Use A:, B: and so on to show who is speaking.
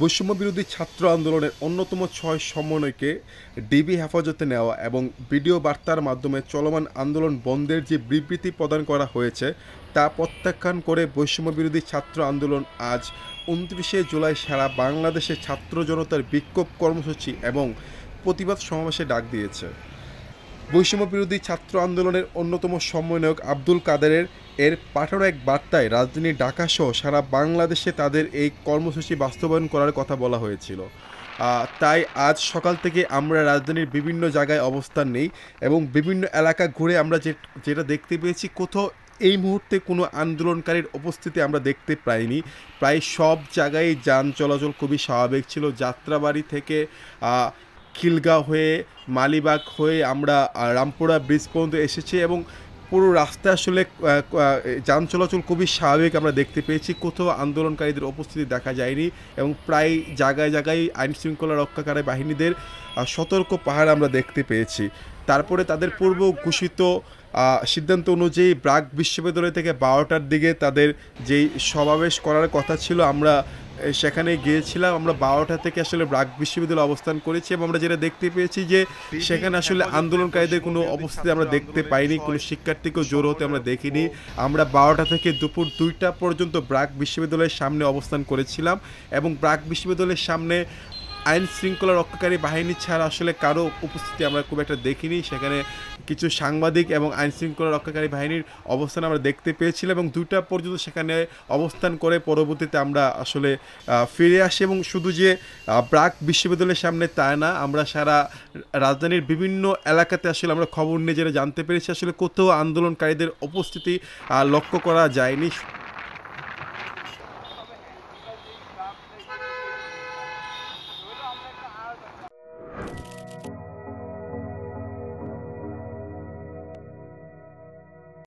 A: বৈষম্য বিরোধী ছাত্র আন্দোলনের অন্যতম ছয় সমন্বয়কে ডিবি হেফাজতে নেওয়া এবং ভিডিও বার্তার মাধ্যমে চলমান আন্দোলন বন্ধের যে বিবৃতি প্রদান করা হয়েছে তা প্রত্যাখ্যান করে বৈষম্য বিরোধী ছাত্র আন্দোলন আজ উনত্রিশে জুলাই সারা বাংলাদেশে ছাত্র জনতার বিক্ষোভ কর্মসূচি এবং প্রতিবাদ সমাবেশে ডাক দিয়েছে বৈষম্য বিরোধী ছাত্র আন্দোলনের অন্যতম সমন্বয়ক আব্দুল কাদেরের এর পাঠানো এক বার্তায় রাজধানী ঢাকাসহ সারা বাংলাদেশে তাদের এই কর্মসূচি বাস্তবায়ন করার কথা বলা হয়েছিল তাই আজ সকাল থেকে আমরা রাজধানীর বিভিন্ন জায়গায় অবস্থান নেই এবং বিভিন্ন এলাকা ঘুরে আমরা যে যেটা দেখতে পেয়েছি কোথাও এই মুহূর্তে কোনো আন্দোলনকারীর উপস্থিতি আমরা দেখতে পাইনি প্রায় সব জায়গায় যান চলাচল খুবই স্বাভাবিক ছিল যাত্রাবাড়ি থেকে খিলগাঁও হয়ে মালিবাগ হয়ে আমরা রামপুরা ব্রিজ পর্যন্ত এসেছি এবং পুরো রাস্তায় আসলে যান চলাচল খুবই স্বাভাবিক আমরা দেখতে পেয়েছি কোথাও আন্দোলনকারীদের উপস্থিতি দেখা যায়নি এবং প্রায় জায়গায় জায়গায় আইন শৃঙ্খলা রক্ষাকারী বাহিনীদের সতর্ক পাহাড় আমরা দেখতে পেয়েছি তারপরে তাদের পূর্ব ঘোষিত সিদ্ধান্ত অনুযায়ী ব্রাক বিশ্ববিদ্যালয় থেকে বারোটার দিকে তাদের যেই সমাবেশ করার কথা ছিল আমরা সেখানে গিয়েছিলাম আমরা বারোটা থেকে আসলে ব্রাক বিশ্ববিদ্যালয়ে অবস্থান করেছি এবং আমরা যেটা দেখতে পেয়েছি যে সেখানে আসলে আন্দোলনকারীদের কোনো অবস্থিতি আমরা দেখতে পাইনি কোনো শিক্ষার্থীকেও জোর হতে আমরা দেখিনি আমরা বারোটা থেকে দুপুর দুইটা পর্যন্ত ব্রাক বিশ্ববিদ্যালয়ের সামনে অবস্থান করেছিলাম এবং ব্রাক বিশ্ববিদ্যালয়ের সামনে আইন শৃঙ্খলা রক্ষাকারী বাহিনী ছাড়া আসলে কারো উপস্থিতি আমরা খুব একটা দেখিনি সেখানে কিছু সাংবাদিক এবং আইন শৃঙ্খলা রক্ষাকারী বাহিনীর অবস্থান আমরা দেখতে পেয়েছিলাম এবং দুটা পর্যন্ত সেখানে অবস্থান করে পরবর্তীতে আমরা আসলে ফিরে আসি এবং শুধু যে প্রাক বিশ্ববিদ্যালয়ের সামনে তা না আমরা সারা রাজধানীর বিভিন্ন এলাকাতে আসলে আমরা খবর নিয়ে যেটা জানতে পেরেছি আসলে কোথাও আন্দোলনকারীদের উপস্থিতি লক্ষ্য করা যায়নি